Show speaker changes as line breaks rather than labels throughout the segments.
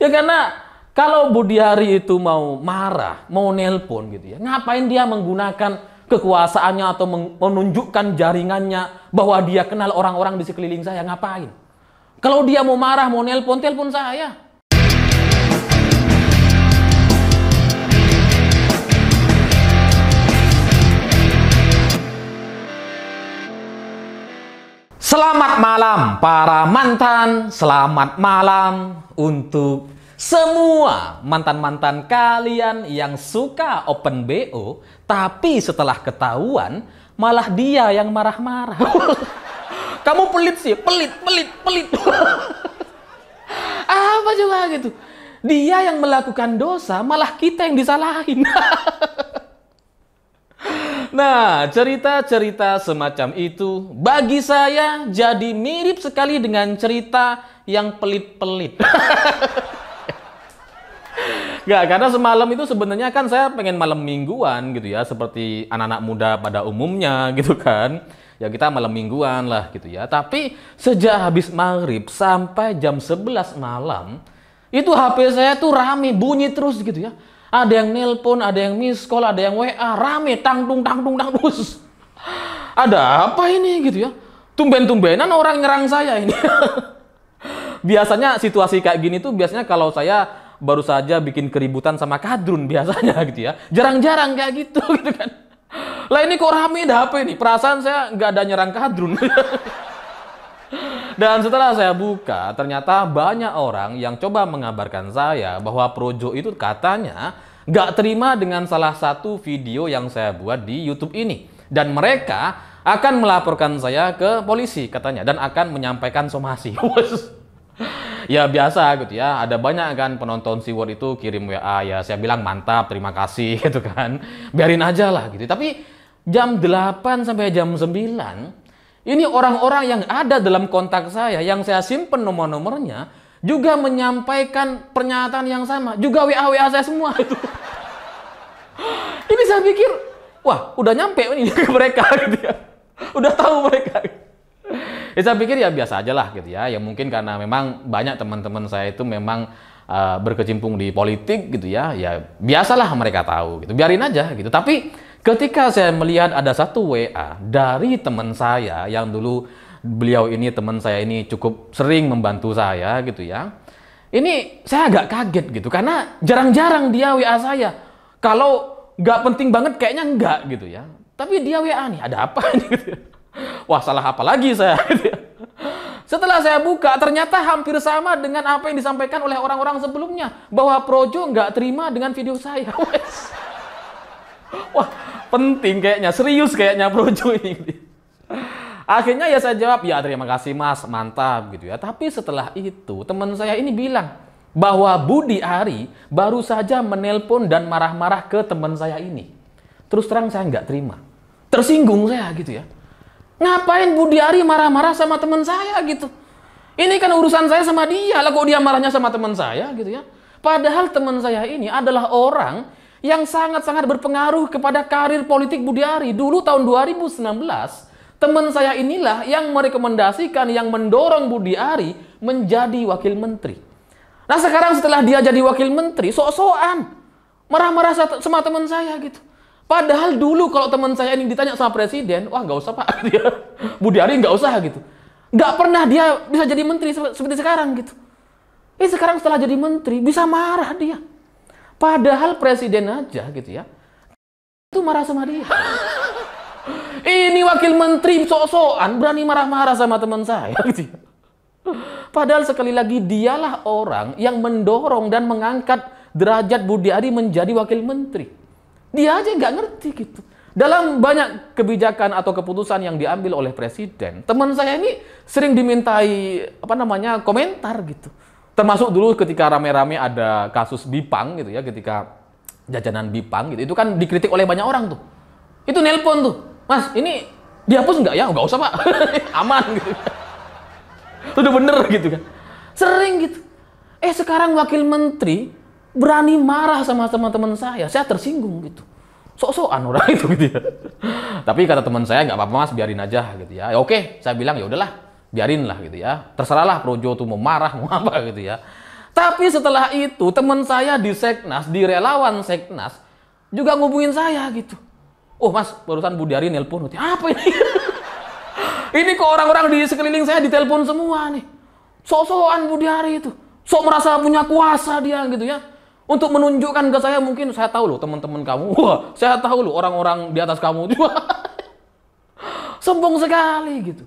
Ya karena kalau Budi Hari itu mau marah, mau nelpon gitu ya, ngapain dia menggunakan kekuasaannya atau menunjukkan jaringannya bahwa dia kenal orang-orang di sekeliling saya, ngapain? Kalau dia mau marah, mau nelpon, telepon saya. Selamat malam para mantan, selamat malam untuk semua mantan-mantan kalian yang suka open BO tapi setelah ketahuan malah dia yang marah-marah. Kamu pelit sih, pelit, pelit, pelit. Apa coba gitu? Dia yang melakukan dosa malah kita yang disalahin. Nah, cerita-cerita semacam itu bagi saya jadi mirip sekali dengan cerita yang pelit-pelit. Gak, karena semalam itu sebenarnya kan saya pengen malam mingguan gitu ya, seperti anak-anak muda pada umumnya gitu kan. Ya kita malam mingguan lah gitu ya. Tapi sejak habis maghrib sampai jam 11 malam, itu HP saya tuh rame, bunyi terus gitu ya. Ada yang nelpon, ada yang miss call, ada yang WA, rame tangtung tangtung tangtus. Ada apa ini gitu ya? Tumben-tumbenan orang nyerang saya ini. biasanya situasi kayak gini tuh biasanya kalau saya baru saja bikin keributan sama kadrun biasanya gitu ya. Jarang-jarang kayak gitu gitu kan. Lah ini kok rame ada apa ini? Perasaan saya nggak ada nyerang kadrun. Dan setelah saya buka, ternyata banyak orang yang coba mengabarkan saya bahwa Projo itu katanya gak terima dengan salah satu video yang saya buat di YouTube ini. Dan mereka akan melaporkan saya ke polisi katanya dan akan menyampaikan somasi. ya biasa gitu ya ada banyak kan penonton word itu kirim WA ya saya bilang mantap terima kasih gitu kan biarin aja lah gitu tapi jam 8 sampai jam 9 ini orang-orang yang ada dalam kontak saya, yang saya simpen nomor-nomornya, juga menyampaikan pernyataan yang sama. Juga WA-WA saya semua itu. ini saya pikir, wah udah nyampe ini ke mereka gitu ya. Udah tahu mereka. Ini ya, saya pikir ya biasa aja lah gitu ya. Ya mungkin karena memang banyak teman-teman saya itu memang uh, berkecimpung di politik gitu ya. Ya biasalah mereka tahu gitu. Biarin aja gitu. Tapi Ketika saya melihat ada satu WA dari teman saya yang dulu beliau ini teman saya ini cukup sering membantu saya gitu ya. Ini saya agak kaget gitu karena jarang-jarang dia WA saya. Kalau nggak penting banget kayaknya nggak gitu ya. Tapi dia WA nih, ada apa nih gitu ya. Wah salah apa lagi saya gitu ya. Setelah saya buka, ternyata hampir sama dengan apa yang disampaikan oleh orang-orang sebelumnya. Bahwa Projo nggak terima dengan video saya. Wah, penting kayaknya, serius kayaknya Projo ini. Akhirnya ya saya jawab, ya terima kasih mas, mantap gitu ya. Tapi setelah itu teman saya ini bilang bahwa Budi Ari baru saja menelpon dan marah-marah ke teman saya ini. Terus terang saya nggak terima. Tersinggung saya gitu ya. Ngapain Budi Ari marah-marah sama teman saya gitu. Ini kan urusan saya sama dia. Lah kok dia marahnya sama teman saya gitu ya. Padahal teman saya ini adalah orang yang sangat-sangat berpengaruh kepada karir politik Budi Ari. Dulu tahun 2019, teman saya inilah yang merekomendasikan, yang mendorong Budi Ari menjadi wakil menteri. Nah sekarang setelah dia jadi wakil menteri, sok-sokan. Marah-marah sama teman saya gitu. Padahal dulu kalau teman saya ini ditanya sama presiden, wah nggak usah pak, dia Ari nggak usah gitu. Nggak pernah dia bisa jadi menteri seperti sekarang gitu. Eh sekarang setelah jadi menteri bisa marah dia. Padahal presiden aja gitu ya. Itu marah sama dia. Ini wakil menteri sok-sokan berani marah-marah sama teman saya. Gitu ya. Padahal sekali lagi dialah orang yang mendorong dan mengangkat derajat Budi Ari menjadi wakil menteri. Dia aja nggak ngerti gitu. Dalam banyak kebijakan atau keputusan yang diambil oleh presiden, teman saya ini sering dimintai apa namanya komentar gitu. Termasuk dulu ketika rame-rame ada kasus Bipang gitu ya, ketika jajanan Bipang gitu, itu kan dikritik oleh banyak orang tuh. Itu nelpon tuh, Mas ini dihapus nggak ya? Nggak usah pak, aman gitu. Udah bener gitu kan. Sering gitu. Eh sekarang wakil menteri berani marah sama teman-teman saya, saya tersinggung gitu sok-sokan orang itu gitu ya. Tapi kata teman saya nggak apa-apa mas biarin aja gitu ya. ya oke, saya bilang ya udahlah biarin lah gitu ya. Terserahlah Projo tuh mau marah mau apa gitu ya. Tapi setelah itu teman saya di Seknas, di relawan Seknas juga ngubungin saya gitu. Oh mas, barusan Bu Dari nelpon. Apa ini? ini kok orang-orang di sekeliling saya ditelepon semua nih. Sok-sokan Bu Dari itu. Sok merasa punya kuasa dia gitu ya. Untuk menunjukkan ke saya mungkin saya tahu loh teman-teman kamu. Wah, saya tahu loh orang-orang di atas kamu juga. Sombong sekali gitu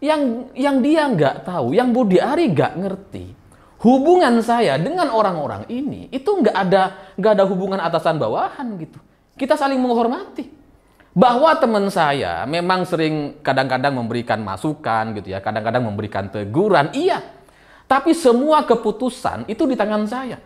yang yang dia nggak tahu, yang Budi Ari nggak ngerti, hubungan saya dengan orang-orang ini itu nggak ada nggak ada hubungan atasan bawahan gitu. Kita saling menghormati bahwa teman saya memang sering kadang-kadang memberikan masukan gitu ya, kadang-kadang memberikan teguran, iya. Tapi semua keputusan itu di tangan saya.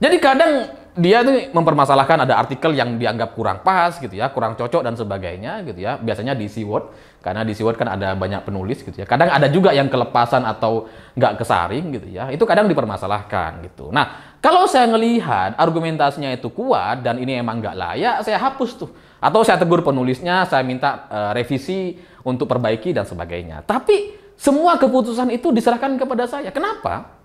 Jadi kadang dia tuh mempermasalahkan ada artikel yang dianggap kurang pas gitu ya, kurang cocok dan sebagainya gitu ya. Biasanya di Word karena di Word kan ada banyak penulis gitu ya. Kadang ada juga yang kelepasan atau nggak kesaring gitu ya. Itu kadang dipermasalahkan gitu. Nah, kalau saya melihat argumentasinya itu kuat dan ini emang nggak layak, saya hapus tuh. Atau saya tegur penulisnya, saya minta uh, revisi untuk perbaiki dan sebagainya. Tapi semua keputusan itu diserahkan kepada saya. Kenapa?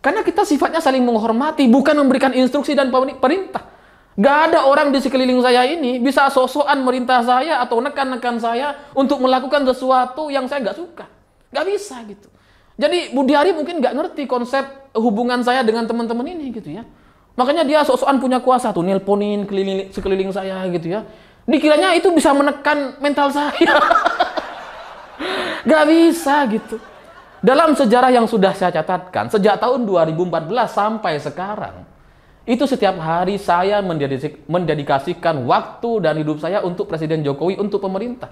Karena kita sifatnya saling menghormati, bukan memberikan instruksi dan perintah. Gak ada orang di sekeliling saya ini bisa sosokan merintah saya atau nekan-nekan saya untuk melakukan sesuatu yang saya gak suka. Gak bisa gitu. Jadi Budi Ari mungkin gak ngerti konsep hubungan saya dengan teman-teman ini gitu ya. Makanya dia sosokan punya kuasa tuh nelponin keliling, sekeliling saya gitu ya. Dikiranya itu bisa menekan mental saya. gak bisa gitu. Dalam sejarah yang sudah saya catatkan, sejak tahun 2014 sampai sekarang, itu setiap hari saya mendedikasikan waktu dan hidup saya untuk Presiden Jokowi, untuk pemerintah.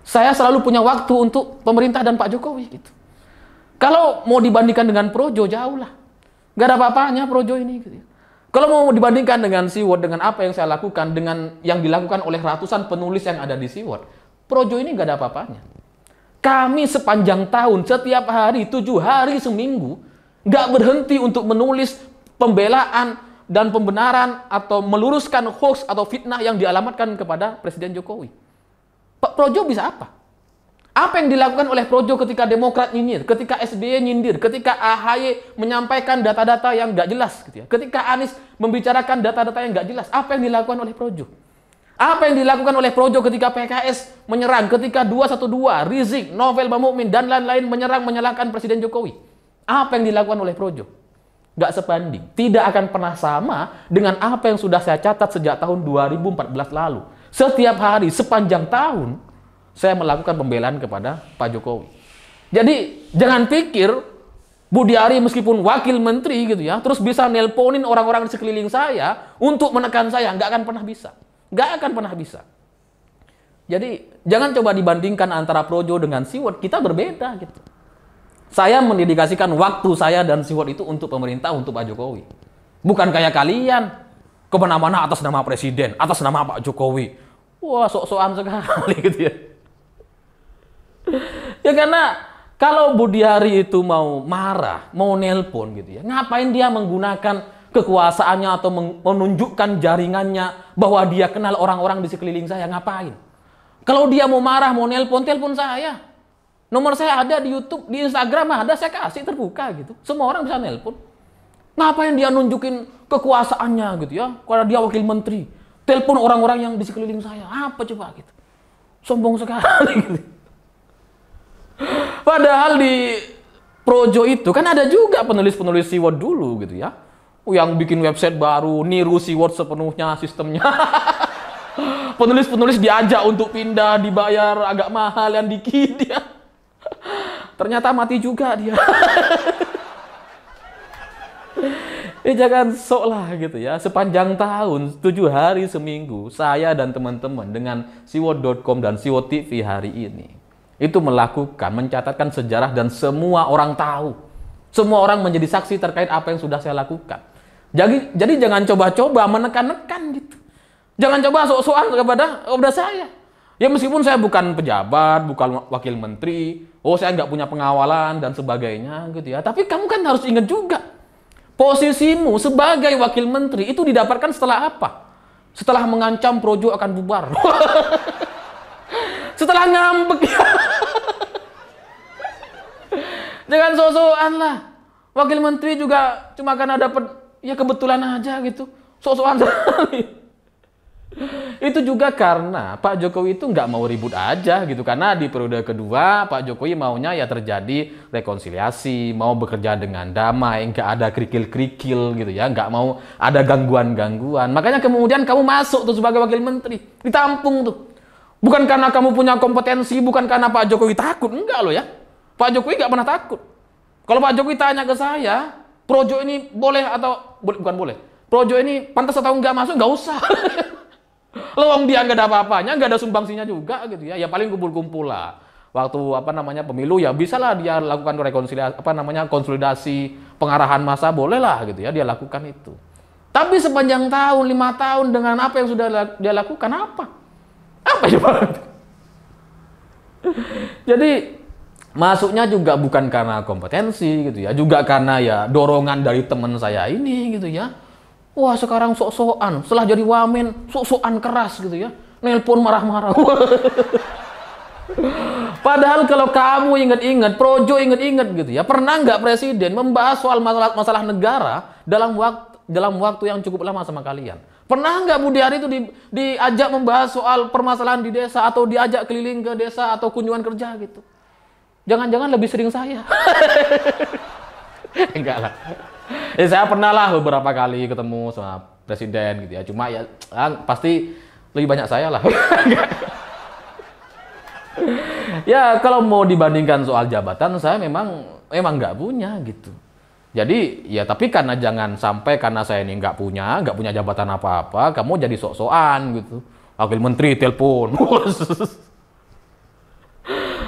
Saya selalu punya waktu untuk pemerintah dan Pak Jokowi. Gitu. Kalau mau dibandingkan dengan Projo, jauh lah. Gak ada apa-apanya Projo ini. Gitu. Ya. Kalau mau dibandingkan dengan Siwot, dengan apa yang saya lakukan, dengan yang dilakukan oleh ratusan penulis yang ada di Siwot, Projo ini gak ada apa-apanya. Kami sepanjang tahun, setiap hari, tujuh hari seminggu, nggak berhenti untuk menulis pembelaan dan pembenaran atau meluruskan hoax atau fitnah yang dialamatkan kepada Presiden Jokowi. Pak Projo bisa apa? Apa yang dilakukan oleh Projo ketika Demokrat nyinyir, ketika SBY nyindir, ketika AHY menyampaikan data-data yang nggak jelas, gitu ya? ketika Anies membicarakan data-data yang nggak jelas, apa yang dilakukan oleh Projo? Apa yang dilakukan oleh Projo ketika PKS menyerang, ketika 212, Rizik, Novel Bamukmin, dan lain-lain menyerang, menyalahkan Presiden Jokowi? Apa yang dilakukan oleh Projo? Gak sebanding. Tidak akan pernah sama dengan apa yang sudah saya catat sejak tahun 2014 lalu. Setiap hari, sepanjang tahun, saya melakukan pembelaan kepada Pak Jokowi. Jadi, jangan pikir Budi Ari meskipun wakil menteri gitu ya, terus bisa nelponin orang-orang di sekeliling saya untuk menekan saya, nggak akan pernah bisa. Gak akan pernah bisa. Jadi jangan coba dibandingkan antara Projo dengan Siwot, kita berbeda gitu. Saya mendedikasikan waktu saya dan Siwot itu untuk pemerintah, untuk Pak Jokowi. Bukan kayak kalian kemana-mana atas nama presiden, atas nama Pak Jokowi. Wah, sok-sokan sekali gitu ya. ya karena kalau Budiari itu mau marah, mau nelpon gitu ya, ngapain dia menggunakan kekuasaannya atau menunjukkan jaringannya bahwa dia kenal orang-orang di sekeliling saya. Ngapain? Kalau dia mau marah, mau nelpon, telepon saya. Nomor saya ada di YouTube, di Instagram ada, saya kasih terbuka gitu. Semua orang bisa nelpon. Ngapain dia nunjukin kekuasaannya gitu ya? Karena dia wakil menteri. Telepon orang-orang yang di sekeliling saya. Apa coba gitu? Sombong sekali gitu. Padahal di Projo itu kan ada juga penulis-penulis siwa dulu gitu ya yang bikin website baru, niru Word sepenuhnya sistemnya. Penulis-penulis diajak untuk pindah, dibayar agak mahal yang dikit dia. Ternyata mati juga dia. ya jangan sok lah gitu ya. Sepanjang tahun, tujuh hari seminggu, saya dan teman-teman dengan siwot.com dan siwot TV hari ini, itu melakukan, mencatatkan sejarah dan semua orang tahu. Semua orang menjadi saksi terkait apa yang sudah saya lakukan. Jadi jadi jangan coba-coba menekan-nekan gitu. Jangan coba sok-sokan kepada kepada saya. Ya meskipun saya bukan pejabat, bukan wakil menteri, oh saya nggak punya pengawalan dan sebagainya gitu ya. Tapi kamu kan harus ingat juga posisimu sebagai wakil menteri itu didapatkan setelah apa? Setelah mengancam Projo akan bubar. setelah ngambek. Jangan sosokan lah. Wakil menteri juga cuma karena dapat ya kebetulan aja gitu. Sok-sokan itu juga karena Pak Jokowi itu nggak mau ribut aja gitu karena di periode kedua Pak Jokowi maunya ya terjadi rekonsiliasi mau bekerja dengan damai nggak ada kerikil-kerikil gitu ya nggak mau ada gangguan-gangguan makanya kemudian kamu masuk tuh sebagai wakil menteri ditampung tuh bukan karena kamu punya kompetensi bukan karena Pak Jokowi takut enggak loh ya Pak Jokowi nggak pernah takut kalau Pak Jokowi tanya ke saya projo ini boleh atau bukan boleh projo ini pantas atau enggak masuk enggak usah Lewong dia nggak ada apa-apanya nggak ada sumbangsinya juga gitu ya ya paling kumpul-kumpul lah waktu apa namanya pemilu ya bisalah dia lakukan rekonsiliasi apa namanya konsolidasi pengarahan masa boleh lah, gitu ya dia lakukan itu tapi sepanjang tahun lima tahun dengan apa yang sudah dia lakukan apa apa coba jadi masuknya juga bukan karena kompetensi gitu ya, juga karena ya dorongan dari teman saya ini gitu ya. Wah sekarang sok-sokan, setelah jadi wamen sok-sokan keras gitu ya, nelpon marah-marah. Padahal kalau kamu inget-inget, Projo inget-inget, gitu ya, pernah nggak presiden membahas soal masalah masalah negara dalam waktu dalam waktu yang cukup lama sama kalian? Pernah nggak Budi Hari itu di, diajak membahas soal permasalahan di desa atau diajak keliling ke desa atau kunjungan kerja gitu? Jangan-jangan lebih sering saya. Enggak lah. Ya saya pernah lah beberapa kali ketemu sama presiden gitu ya. Cuma ya ah, pasti lebih banyak saya lah. ya kalau mau dibandingkan soal jabatan saya memang emang nggak punya gitu. Jadi ya tapi karena jangan sampai karena saya ini nggak punya, nggak punya jabatan apa-apa, kamu jadi sok-sokan gitu. Wakil menteri telepon.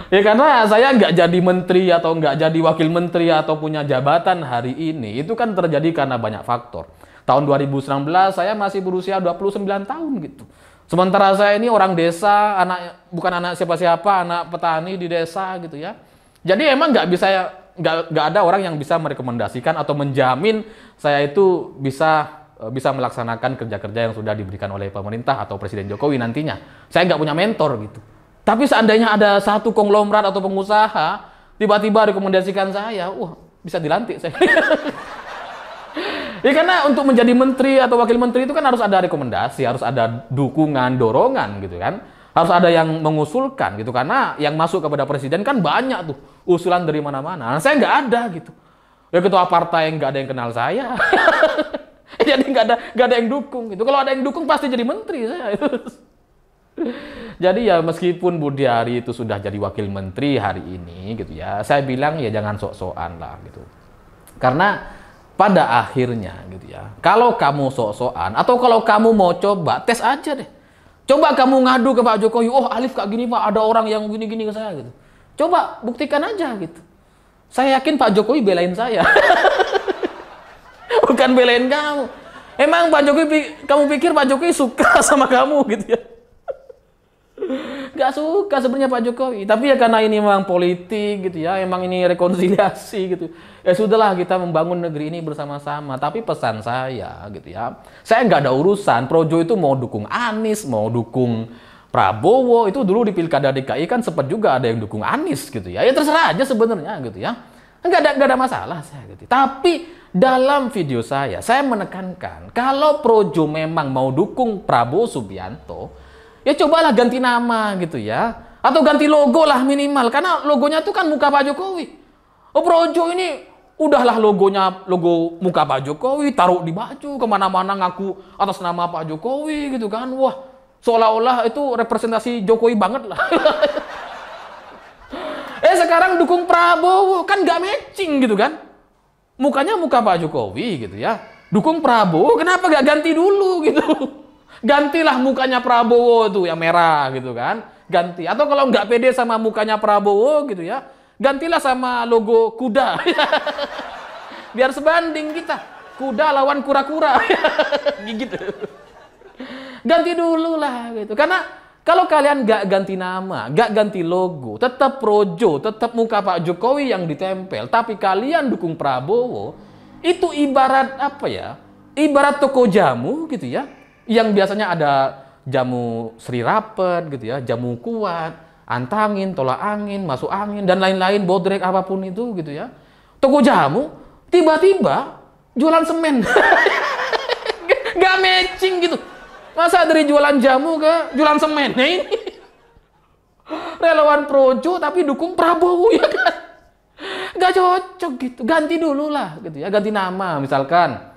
ya karena saya nggak jadi menteri atau nggak jadi wakil menteri atau punya jabatan hari ini itu kan terjadi karena banyak faktor. Tahun 2019 saya masih berusia 29 tahun gitu. Sementara saya ini orang desa, anak bukan anak siapa-siapa, anak petani di desa gitu ya. Jadi emang nggak bisa nggak nggak ada orang yang bisa merekomendasikan atau menjamin saya itu bisa e, bisa melaksanakan kerja-kerja yang sudah diberikan oleh pemerintah atau Presiden Jokowi nantinya. Saya nggak punya mentor gitu. Tapi seandainya ada satu konglomerat atau pengusaha tiba-tiba rekomendasikan saya, wah bisa dilantik saya. ya karena untuk menjadi menteri atau wakil menteri itu kan harus ada rekomendasi, harus ada dukungan, dorongan gitu kan. Harus ada yang mengusulkan gitu karena yang masuk kepada presiden kan banyak tuh usulan dari mana-mana. Nah, saya nggak ada gitu. Ya ketua partai yang nggak ada yang kenal saya. jadi nggak ada nggak ada yang dukung gitu. Kalau ada yang dukung pasti jadi menteri saya. Jadi ya meskipun Budi Ari itu sudah jadi wakil menteri hari ini gitu ya, saya bilang ya jangan sok-sokan lah gitu. Karena pada akhirnya gitu ya, kalau kamu sok-sokan atau kalau kamu mau coba tes aja deh. Coba kamu ngadu ke Pak Jokowi, oh Alif kayak gini Pak, ada orang yang gini-gini ke saya gitu. Coba buktikan aja gitu. Saya yakin Pak Jokowi belain saya. Bukan belain kamu. Emang Pak Jokowi, kamu pikir Pak Jokowi suka sama kamu gitu ya? nggak suka sebenarnya Pak Jokowi. Tapi ya karena ini memang politik gitu ya, emang ini rekonsiliasi gitu. Ya sudahlah kita membangun negeri ini bersama-sama. Tapi pesan saya gitu ya, saya nggak ada urusan. Projo itu mau dukung Anies, mau dukung Prabowo itu dulu di pilkada DKI kan sempat juga ada yang dukung Anies gitu ya. Ya terserah aja sebenarnya gitu ya. nggak ada, nggak ada masalah saya gitu. Tapi dalam video saya, saya menekankan kalau Projo memang mau dukung Prabowo Subianto, ya cobalah ganti nama gitu ya. Atau ganti logo lah minimal. Karena logonya tuh kan muka Pak Jokowi. Oh Projo ini udahlah logonya logo muka Pak Jokowi taruh di baju kemana-mana ngaku atas nama Pak Jokowi gitu kan wah seolah-olah itu representasi Jokowi banget lah eh sekarang dukung Prabowo kan gak matching gitu kan mukanya muka Pak Jokowi gitu ya dukung Prabowo kenapa gak ganti dulu gitu gantilah mukanya Prabowo tuh yang merah gitu kan. Ganti. Atau kalau nggak pede sama mukanya Prabowo gitu ya, gantilah sama logo kuda. Biar sebanding kita. Kuda lawan kura-kura. gitu Ganti dulu lah gitu. Karena kalau kalian gak ganti nama, gak ganti logo, tetap projo, tetap muka Pak Jokowi yang ditempel, tapi kalian dukung Prabowo, itu ibarat apa ya? Ibarat toko jamu gitu ya yang biasanya ada jamu Sri Rapet gitu ya, jamu kuat, antangin, tolak angin, masuk angin dan lain-lain bodrek apapun itu gitu ya. Toko jamu tiba-tiba jualan semen. Gak matching gitu. Masa dari jualan jamu ke jualan semen? Nah ini relawan projo tapi dukung Prabowo ya kan? Gak cocok gitu. Ganti dulu lah gitu ya, ganti nama misalkan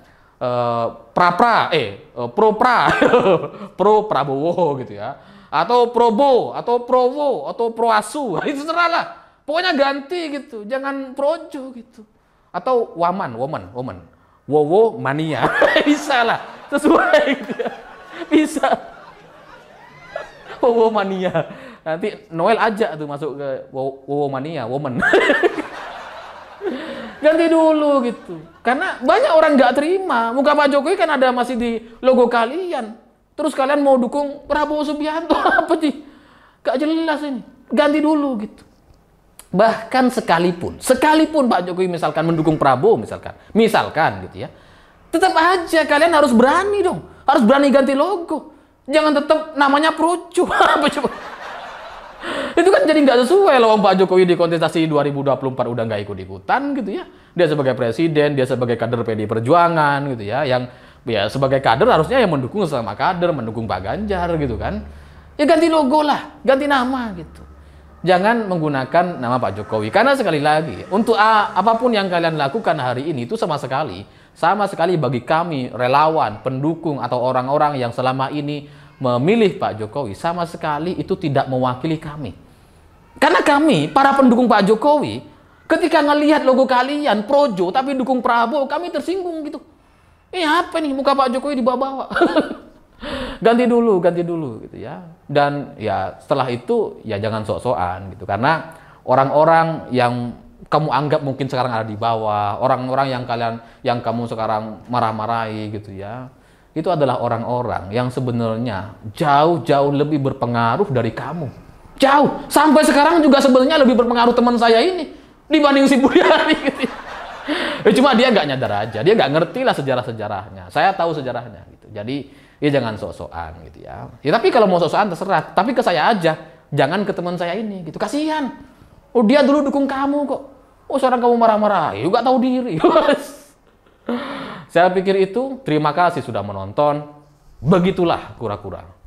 Eh, pra-pra, eh, eh pro-pra, pro Prabowo gitu ya, atau Probo, atau Provo, atau Proasu, itu seralah. Pokoknya ganti gitu, jangan Projo gitu. Atau Waman, Woman, Woman, Wowo mania, bisa lah, sesuai gitu ya. bisa. Wowo mania, nanti Noel aja tuh masuk ke Wowo mania, Woman ganti dulu gitu. Karena banyak orang nggak terima. Muka Pak Jokowi kan ada masih di logo kalian. Terus kalian mau dukung Prabowo Subianto apa sih? Gak jelas ini. Ganti dulu gitu. Bahkan sekalipun, sekalipun Pak Jokowi misalkan mendukung Prabowo misalkan, misalkan gitu ya. Tetap aja kalian harus berani dong. Harus berani ganti logo. Jangan tetap namanya Projo. Apa coba? itu kan jadi nggak sesuai loh Pak Jokowi di kontestasi 2024 udah nggak ikut-ikutan gitu ya. Dia sebagai presiden, dia sebagai kader PD Perjuangan gitu ya, yang ya sebagai kader harusnya yang mendukung sama kader, mendukung Pak Ganjar gitu kan. Ya ganti logo lah, ganti nama gitu. Jangan menggunakan nama Pak Jokowi karena sekali lagi untuk apapun yang kalian lakukan hari ini itu sama sekali sama sekali bagi kami relawan, pendukung atau orang-orang yang selama ini memilih Pak Jokowi sama sekali itu tidak mewakili kami. Karena kami, para pendukung Pak Jokowi, ketika ngelihat logo kalian Projo tapi dukung Prabowo, kami tersinggung gitu. Ini eh, apa nih muka Pak Jokowi dibawa-bawa? ganti dulu, ganti dulu gitu ya. Dan ya setelah itu ya jangan sok-sokan gitu karena orang-orang yang kamu anggap mungkin sekarang ada di bawah, orang-orang yang kalian yang kamu sekarang marah-marahi gitu ya itu adalah orang-orang yang sebenarnya jauh-jauh lebih berpengaruh dari kamu. Jauh. Sampai sekarang juga sebenarnya lebih berpengaruh teman saya ini dibanding si Budiari. Gitu. Eh, cuma dia nggak nyadar aja. Dia nggak ngerti lah sejarah-sejarahnya. Saya tahu sejarahnya. Gitu. Jadi ya jangan sok-sokan gitu ya. ya. Tapi kalau mau sok-sokan terserah. Tapi ke saya aja. Jangan ke teman saya ini gitu. Kasihan. Oh dia dulu dukung kamu kok. Oh seorang kamu marah-marah. Ya nggak tahu diri. Saya pikir itu, terima kasih sudah menonton. Begitulah kura-kura.